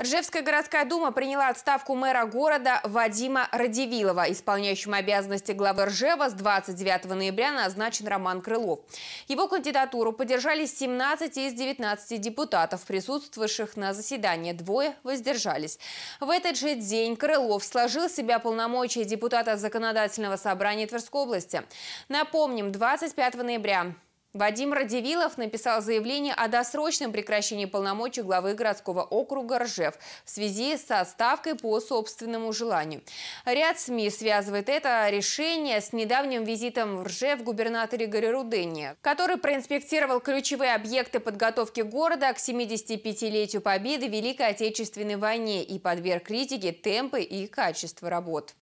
Ржевская городская дума приняла отставку мэра города Вадима Радивилова. Исполняющим обязанности главы Ржева с 29 ноября назначен Роман Крылов. Его кандидатуру поддержали 17 из 19 депутатов, присутствовавших на заседании. Двое воздержались. В этот же день Крылов сложил в себя полномочия депутата Законодательного собрания Тверской области. Напомним, 25 ноября Вадим Радивилов написал заявление о досрочном прекращении полномочий главы городского округа Ржев в связи с отставкой по собственному желанию. Ряд СМИ связывает это решение с недавним визитом в Ржев губернатора Игоря Рудыни, который проинспектировал ключевые объекты подготовки города к 75-летию победы в Великой Отечественной войне и подверг критике темпы и качество работ.